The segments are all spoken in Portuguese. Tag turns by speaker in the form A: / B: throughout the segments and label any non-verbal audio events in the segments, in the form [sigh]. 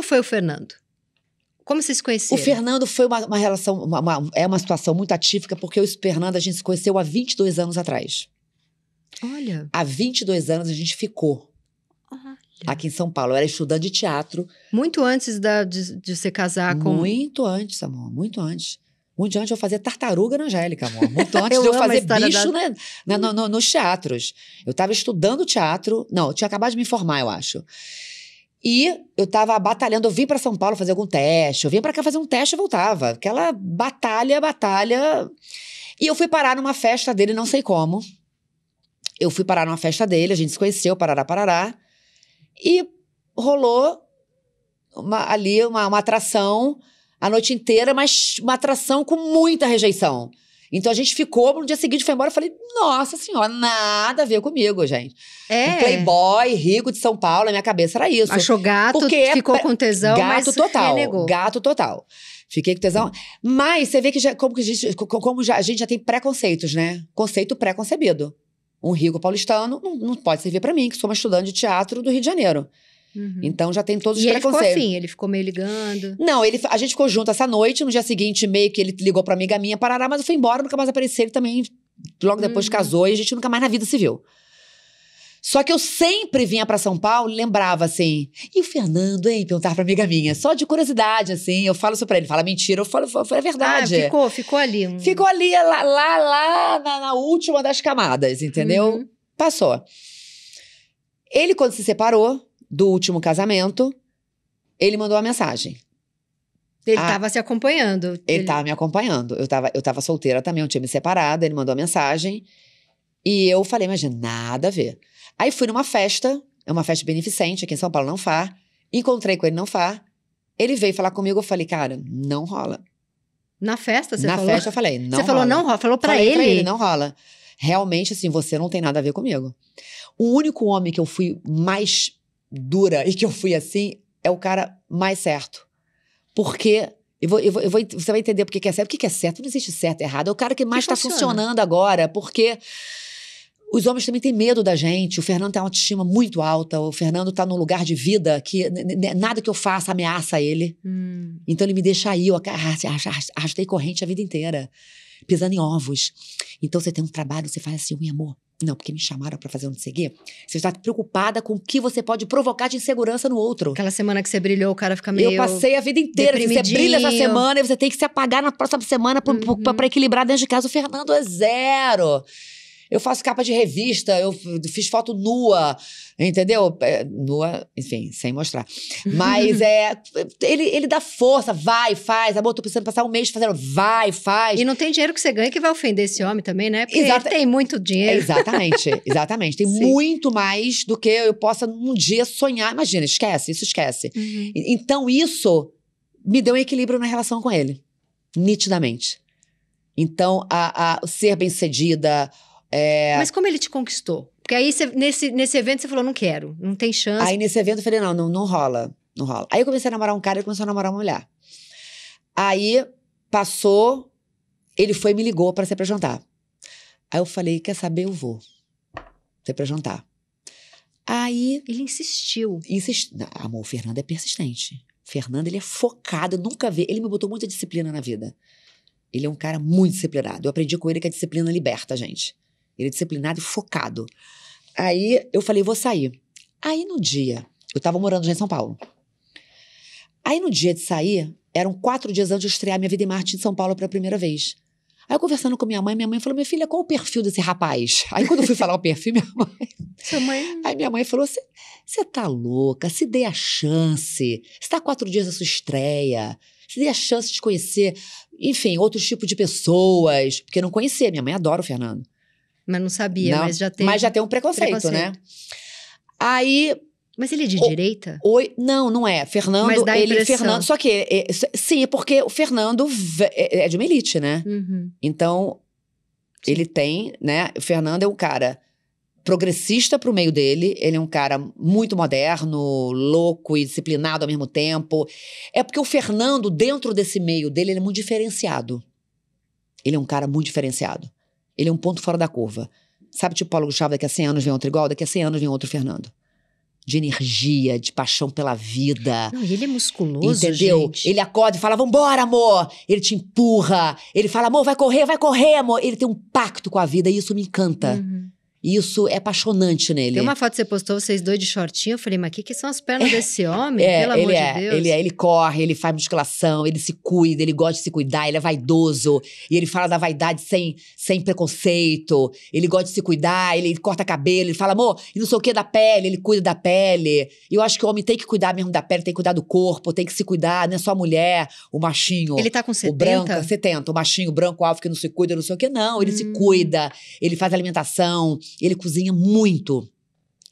A: Como foi o Fernando? Como vocês se conheceram? O Fernando foi uma, uma relação, uma, uma, é uma situação muito atípica, porque eu e o Fernando a gente se conheceu há 22 anos atrás. Olha. Há 22 anos a gente ficou. Olha. Aqui em São Paulo. Eu era estudante de teatro. Muito antes da, de, de se casar com. Muito antes, amor. Muito antes. Muito antes eu fazia tartaruga na Angélica, amor. Muito [laughs] antes eu de eu fazer bicho da... na, na, no, no, nos teatros. Eu estava estudando teatro. Não, eu tinha acabado de me formar, eu acho. E eu tava batalhando, eu vim para São Paulo fazer algum teste, eu vim para cá fazer um teste e voltava. Aquela batalha, batalha. E eu fui parar numa festa dele, não sei como. Eu fui parar numa festa dele, a gente se conheceu, parará, parará. E rolou uma, ali uma, uma atração a noite inteira, mas uma atração com muita rejeição. Então a gente ficou, no dia seguinte foi embora, eu falei, nossa senhora, nada a ver comigo, gente. É. Um playboy rico de São Paulo, na minha cabeça era isso. Achou gato, Porque é ficou é, com tesão, gato total, renegou. gato total. Fiquei com tesão. Mas você vê que já, como, que a, gente, como já, a gente já tem preconceitos, né? Conceito pré-concebido. Um rico paulistano não, não pode servir para mim, que sou uma estudante de teatro do Rio de Janeiro. Uhum. Então já tem todos os e preconceitos. Ele ficou assim,
B: ele ficou meio ligando.
A: Não, ele, a gente ficou junto essa noite, no dia seguinte, meio que ele ligou pra amiga minha, parará, mas eu fui embora, nunca mais apareceu. Ele também logo depois uhum. casou e a gente nunca mais na vida se viu. Só que eu sempre vinha para São Paulo e lembrava assim. E o Fernando, hein? Perguntava pra amiga minha. Só de curiosidade, assim. Eu falo isso pra ele. Fala mentira, eu falo, foi a é verdade. Ah, ficou, ficou ali.
B: Um... Ficou ali, é lá, lá, lá
A: na, na, última das camadas, entendeu? Uhum. Passou. Ele, quando se separou, do último casamento, ele mandou a mensagem. Ele ah. tava
B: se acompanhando. Ele, tava me
A: acompanhando. Eu tava eu tava solteira também, eu tinha me separado, ele mandou a mensagem. E eu falei, imagina, nada a ver. Aí fui numa festa, é uma festa beneficente aqui em São Paulo, não far. Encontrei com ele não far. Ele veio falar comigo, eu falei, cara, não rola.
B: Na festa, você Na falou? Na festa eu falei, não Você rola. falou, não rola, falou pra falei ele? Pra ele, não
A: rola. Realmente, assim, você não tem nada a ver comigo. O único homem que eu fui mais dura e que eu fui assim, é o cara mais certo. Porque. Eu vou, eu vou, eu vou você vai entender porque que é certo. O que é certo? Não existe certo e errado. É o cara que mais está funciona. funcionando agora, porque. Os homens também têm medo da gente. O Fernando tem uma autoestima muito alta. O Fernando tá num lugar de vida que nada que eu faça ameaça ele. Hum. Então ele me deixa aí. Eu arrastei corrente a vida inteira, pisando em ovos. Então você tem um trabalho, você faz assim, meu amor. Não, porque me chamaram para fazer um não seguir. Você está preocupada com o que você pode provocar de insegurança no outro. Aquela semana que você brilhou, o
B: cara fica meio. Eu passei a vida inteira. Assim, você brilha essa semana
A: e você tem que se apagar na próxima semana para uhum. equilibrar dentro de casa. O Fernando é zero. Eu faço capa de revista, eu fiz foto nua, entendeu? É, nua, enfim, sem mostrar. Mas [laughs] é. Ele, ele dá força, vai, faz. Amor, tô precisando passar um mês fazendo, vai, faz. E não tem dinheiro que você ganha que vai ofender esse homem também, né? Porque Exata... ele tem muito dinheiro. Exatamente, [laughs] exatamente. Tem Sim. muito mais do que eu possa um dia sonhar. Imagina, esquece, isso esquece. Uhum. Então, isso me deu um equilíbrio na relação com ele, nitidamente. Então, a, a ser bem-sucedida, é... Mas como ele te conquistou? Porque aí nesse, nesse evento você falou, não quero, não tem chance. Aí nesse evento eu falei, não, não, não rola, não rola. Aí eu comecei a namorar um cara e começou a namorar uma mulher. Aí passou, ele foi e me ligou para ser pra jantar. Aí eu falei, quer saber, eu vou ser pra jantar. Aí... Ele insistiu. Insistiu. amor, o Fernando é persistente. Fernando, ele é focado, nunca vê. Ele me botou muita disciplina na vida. Ele é um cara muito disciplinado. Eu aprendi com ele que a disciplina liberta a gente. Ele é disciplinado e focado. Aí eu falei, vou sair. Aí no dia, eu tava morando já em São Paulo. Aí no dia de sair, eram quatro dias antes de estrear minha vida em Marte em São Paulo pela primeira vez. Aí eu conversando com minha mãe, minha mãe falou: Minha filha, qual o perfil desse rapaz? Aí quando eu fui falar o perfil, [laughs] minha mãe. Sua mãe. Aí minha mãe falou: Você tá louca? Se dê a chance. Você tá quatro dias da sua estreia. Se dê a chance de conhecer, enfim, outros tipos de pessoas. Porque eu não conhecia. Minha mãe adora o Fernando.
B: Mas não sabia, não, mas já tem. Mas já tem um preconceito, né? preconceito.
A: né? Aí. Mas ele é de o, direita? não, não é. Fernando, mas dá ele Fernando, só que é, é, sim, é porque o Fernando é, é de uma elite, né? Uhum. Então sim. ele tem, né? O Fernando é um cara progressista para o meio dele. Ele é um cara muito moderno, louco e disciplinado ao mesmo tempo. É porque o Fernando, dentro desse meio dele, ele é muito diferenciado. Ele é um cara muito diferenciado. Ele é um ponto fora da curva. Sabe, tipo Paulo Gustavo, daqui a 100 anos vem outro igual, daqui a 100 anos vem outro Fernando. De energia, de paixão pela vida.
B: Não, ele é musculoso, Entendeu?
A: Gente. Ele acorda e fala, vambora, amor! Ele te empurra. Ele fala, amor, vai correr, vai correr, amor! Ele tem um pacto com a vida e isso me encanta. Uhum. Isso é apaixonante nele. Tem uma
B: foto que você postou, vocês dois de shortinho. Eu falei, mas o que, que são as pernas é, desse homem? É, Pelo amor é, de Deus. Ele
A: é, ele corre, ele faz musculação, ele se cuida, ele gosta de se cuidar, ele é vaidoso. E ele fala da vaidade sem, sem preconceito. Ele gosta de se cuidar, ele, corta cabelo, ele fala, amor, e não sei o que da pele, ele cuida da pele. E eu acho que o homem tem que cuidar mesmo da pele, tem que cuidar do corpo, tem que se cuidar, não é só a mulher, o machinho. Ele tá com 70? O branco, 70, é o machinho, o branco, alvo que não se cuida, não sei o que. Não, ele hum. se cuida, ele faz alimentação ele cozinha muito.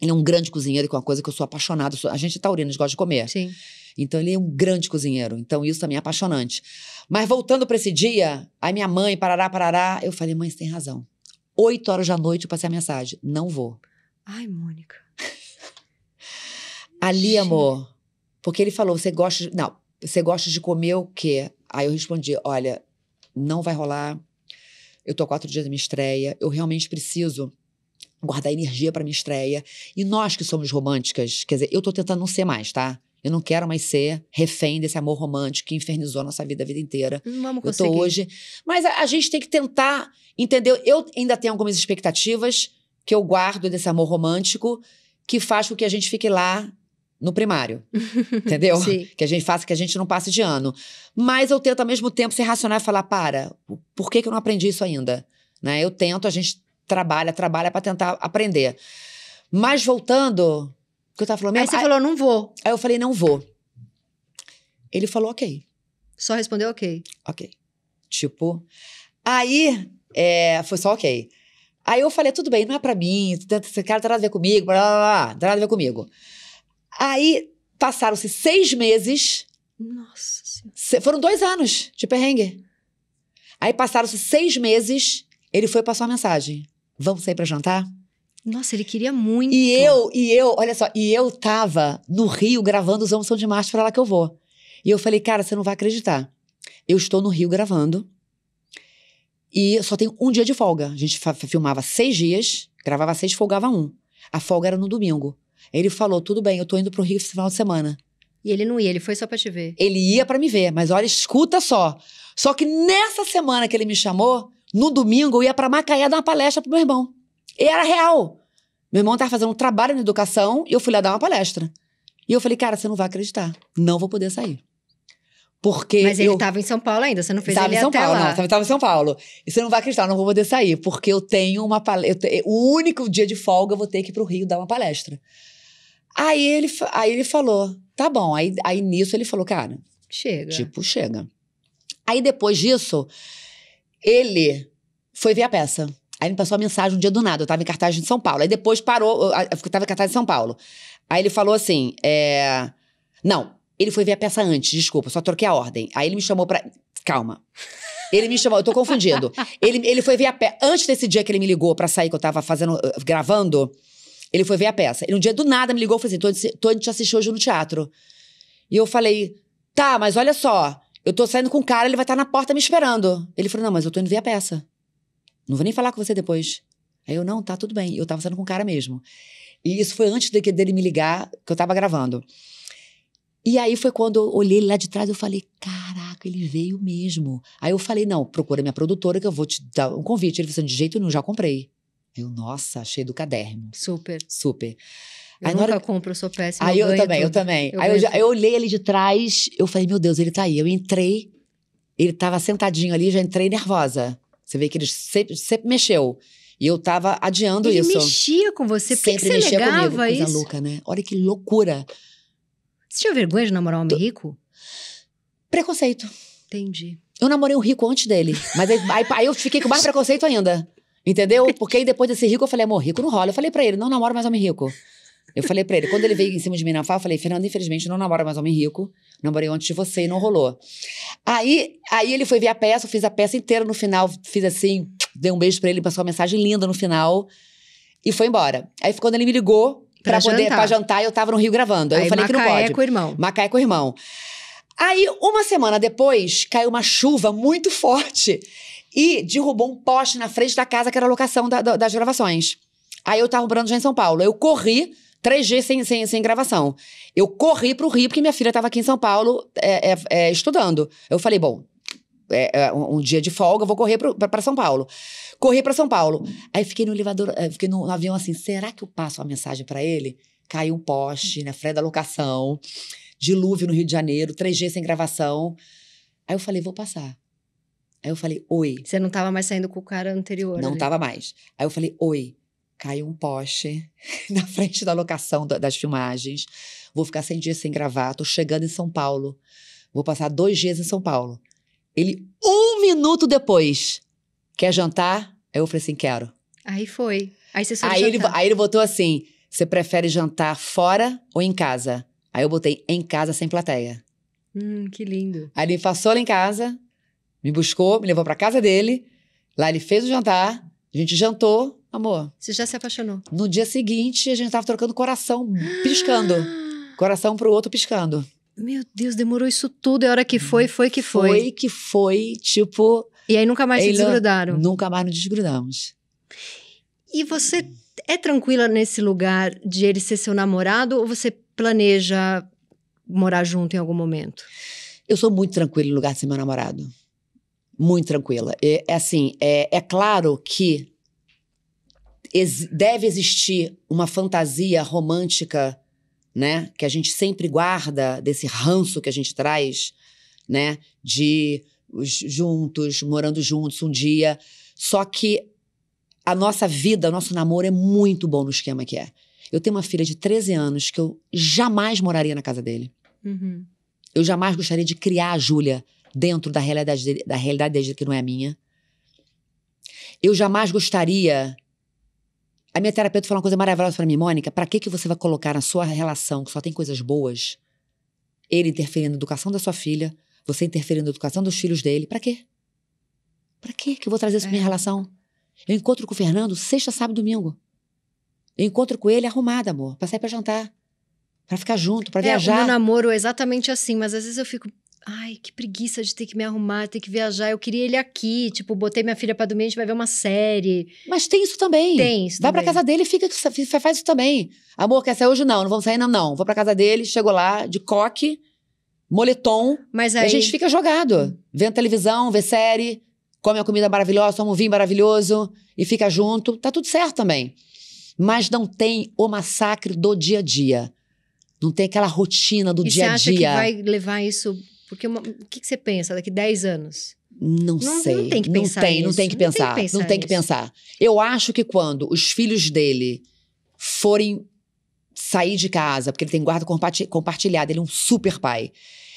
A: Ele é um grande cozinheiro, que é uma coisa que eu sou apaixonada. A gente é urinando, a gente gosta de comer. Sim. Então ele é um grande cozinheiro. Então isso também é apaixonante. Mas voltando para esse dia, aí minha mãe, parará, parará, eu falei, mãe, você tem razão. Oito horas da noite eu passei a mensagem: não vou.
B: Ai, Mônica. [laughs]
A: Ali, amor, porque ele falou: você gosta. De... Não, você gosta de comer o quê? Aí eu respondi: olha, não vai rolar. Eu tô quatro dias da minha estreia. Eu realmente preciso guardar energia para minha estreia. E nós que somos românticas, quer dizer, eu tô tentando não ser mais, tá? Eu não quero mais ser refém desse amor romântico que infernizou a nossa vida a vida inteira. Não hum, vamos conseguir. Eu tô hoje. Mas a, a, gente tem que tentar, entendeu? Eu ainda tenho algumas expectativas que eu guardo desse amor romântico que faz com que a gente fique lá no primário. [laughs] entendeu? Sim. Que a gente faça que a gente não passe de ano. Mas eu tento ao mesmo tempo ser racional e falar: para, por que, que eu não aprendi isso ainda? Né? Eu tento, a gente trabalha, trabalha para tentar aprender. Mas voltando, que eu tava falando mesmo, Aí você aí, falou, não vou. Aí eu falei, não vou. Ele falou, ok. Só respondeu ok. Ok. Tipo. Aí é, foi só ok. Aí eu falei, tudo bem, não é pra mim, esse cara tem nada a ver comigo, blá, blá, blá, tem nada a ver comigo. Aí passaram-se seis meses. Nossa Senhora. Foram dois anos de perrengue. Aí passaram-se seis meses, ele foi passar uma mensagem. Vamos sair para jantar? Nossa, ele queria muito. E eu, e eu, olha só, e eu tava no Rio gravando os Homens São de Marte para lá que eu vou. E eu falei, cara, você não vai acreditar. Eu estou no Rio gravando e só tenho um dia de folga. A gente filmava seis dias, gravava seis, folgava um. A folga era no domingo. Ele falou, tudo bem, eu tô indo pro Rio esse final de semana.
B: E ele não ia, ele foi só pra te ver.
A: Ele ia para me ver, mas olha, escuta só. Só que nessa semana que ele me chamou, no domingo, eu ia para Macaé dar uma palestra pro meu irmão. E era real. Meu irmão tava fazendo um trabalho na educação e eu fui lá dar uma palestra. E eu falei, cara, você não vai acreditar. Não vou poder sair. Porque. Mas ele estava em São Paulo ainda, você não fez tava ele em Paulo, lá. não. Estava em São Paulo. E você não vai acreditar, não vou poder sair. Porque eu tenho uma palestra. O único dia de folga eu vou ter que ir pro Rio dar uma palestra. Aí ele, aí ele falou, tá bom. Aí, aí nisso ele falou, cara. Chega. Tipo, chega. Aí depois disso, ele foi ver a peça. Aí ele passou a mensagem um dia do nada. Eu tava em cartaz em São Paulo. Aí depois parou. Eu tava em cartaz em São Paulo. Aí ele falou assim: é... Não, ele foi ver a peça antes, desculpa, só troquei a ordem. Aí ele me chamou pra. Calma. Ele me chamou, eu tô confundindo. Ele, ele foi ver a peça. Antes desse dia que ele me ligou pra sair, que eu tava fazendo, eh, gravando, ele foi ver a peça. Ele um dia do nada me ligou e falou assim: tô, tô te assistir hoje no teatro. E eu falei: Tá, mas olha só. Eu tô saindo com o cara, ele vai estar tá na porta me esperando. Ele falou: Não, mas eu tô indo ver a peça. Não vou nem falar com você depois. Aí eu: Não, tá tudo bem. Eu tava saindo com o cara mesmo. E isso foi antes de, dele me ligar, que eu tava gravando. E aí foi quando eu olhei lá de trás eu falei: Caraca, ele veio mesmo. Aí eu falei: Não, procura minha produtora que eu vou te dar um convite. Ele falou assim: De jeito nenhum, já comprei. Eu, nossa, achei do caderno. Super. Super. Eu aí nunca hora...
B: compro, eu sou péssima. Aí eu, eu também, tudo. eu também. Eu aí eu, já, eu,
A: olhei ele de trás, eu falei, meu Deus, ele tá aí. Eu entrei, ele tava sentadinho ali, já entrei nervosa. Você vê que ele sempre, sempre mexeu. E eu tava adiando ele isso. Ele mexia
B: com você, porque sempre que você mexia comigo. Coisa isso? louca,
A: né? Olha que loucura. Você tinha vergonha de namorar um homem rico? Preconceito. Entendi. Eu namorei um rico antes dele. Mas aí, aí, aí eu fiquei com mais preconceito ainda. Entendeu? Porque aí depois desse rico, eu falei, amor, rico não rola. Eu falei para ele, não namoro mais homem rico. Eu falei pra ele, quando ele veio em cima de mim na fala, eu falei, Fernando, infelizmente, não namoro mais homem rico. Namorei antes de você e não rolou. Aí, aí ele foi ver a peça, eu fiz a peça inteira no final, fiz assim, dei um beijo pra ele, passou uma mensagem linda no final e foi embora. Aí quando ele me ligou pra, pra poder jantar. pra jantar, eu tava no Rio gravando. Aí, aí eu falei Macaé que não pode. Macaé com o irmão. Macaé é com o irmão. Aí, uma semana depois, caiu uma chuva muito forte e derrubou um poste na frente da casa que era a locação da, da, das gravações. Aí eu tava morando já em São Paulo. Eu corri 3G sem, sem, sem gravação. Eu corri pro Rio, porque minha filha estava aqui em São Paulo é, é, é estudando. Eu falei, bom, é, é, um, um, dia de folga, eu vou correr para São Paulo. Corri para São Paulo. Aí fiquei no elevador, fiquei no, no avião assim, será que eu passo uma mensagem para ele? Caiu um poste na frente da locação, dilúvio no Rio de Janeiro, 3G sem gravação. Aí eu falei, vou passar. Aí eu falei, oi. Você não estava mais saindo com o cara anterior. Não estava né? mais. Aí eu falei, oi caiu um poste [laughs] na frente da locação das filmagens. Vou ficar sem dia sem gravar. Tô chegando em São Paulo. Vou passar dois dias em São Paulo. Ele, um minuto depois, quer jantar? Eu falei assim: quero.
B: Aí foi. Aí você aí ele, aí
A: ele botou assim: você prefere jantar fora ou em casa? Aí eu botei em casa sem plateia.
B: Hum, que lindo.
A: Aí ele passou lá em casa, me buscou, me levou pra casa dele. Lá ele fez o jantar, a gente jantou. Amor. Você já se apaixonou? No dia seguinte, a gente tava trocando coração, piscando. [gasps] coração pro outro piscando. Meu
B: Deus, demorou isso tudo. E a hora que foi, foi que foi. Foi que foi, tipo. E aí nunca mais se desgrudaram.
A: Nunca mais nos desgrudamos.
B: E você é tranquila nesse lugar de ele ser seu namorado ou você planeja morar junto em algum momento?
A: Eu sou muito tranquila no lugar de ser meu namorado. Muito tranquila. É, é assim, é, é claro que ex deve existir uma fantasia romântica, né? Que a gente sempre guarda desse ranço que a gente traz, né? De juntos, morando juntos um dia. Só que a nossa vida, o nosso namoro é muito bom no esquema que é. Eu tenho uma filha de 13 anos que eu jamais moraria na casa dele. Uhum. Eu jamais gostaria de criar a Júlia dentro da realidade, dele, da realidade dele que não é a minha. Eu jamais gostaria a minha terapeuta falou uma coisa maravilhosa para mim, Mônica, para que, que você vai colocar na sua relação, que só tem coisas boas, ele interferindo na educação da sua filha, você interferindo na educação dos filhos dele, para quê? Para que que eu vou trazer isso pra minha é. relação? Eu encontro com o Fernando sexta, sábado e domingo. Eu encontro com ele arrumada, amor, pra sair pra jantar. Pra ficar junto, pra é, viajar. O meu
B: namoro é exatamente assim, mas às vezes eu fico, Ai, que preguiça de ter que me arrumar, ter que viajar. Eu queria ele aqui. Tipo, botei minha filha pra dormir, a gente vai ver uma série. Mas tem isso também. Tem isso. Vai também. pra casa
A: dele e fica, faz isso também. Amor, quer sair hoje? Não, não vamos sair, não, não. Vou pra casa dele, chego lá, de coque, moletom.
B: Mas aí... a gente fica
A: jogado. Vendo televisão, vê série, come a comida maravilhosa, toma um vinho maravilhoso e fica junto. Tá tudo certo também. Mas não tem o massacre do dia a dia. Não tem aquela rotina do e dia a dia. Você acha que
B: vai levar isso porque uma, o que, que, você pensa daqui 10 anos?
A: Não, não sei. Não tem que pensar. Não tem, não tem que pensar. Não tem que pensar, não tem que pensar. Eu acho que quando os filhos dele forem sair de casa, porque ele tem guarda compartilhada, ele é um super pai.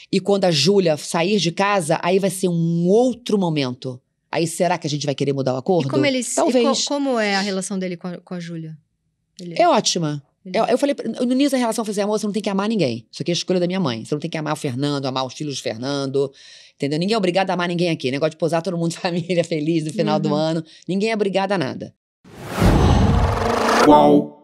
A: E quando a Júlia sair de casa, aí vai ser um outro momento. Aí será que a gente vai querer mudar o acordo? E como ele, Talvez.
B: Co, como é a relação dele com a, com a Júlia? Ele... É, é
A: ótima. Eu, eu, falei, no início da relação, eu falei assim, amor, você não tem que amar ninguém. Isso aqui é a escolha da minha mãe. Você não tem que amar o Fernando, amar os filhos do Fernando. Entendeu? Ninguém é obrigado a amar ninguém aqui. Negócio de posar todo mundo [laughs] família feliz no final uhum. do ano. Ninguém é obrigado a nada. Qual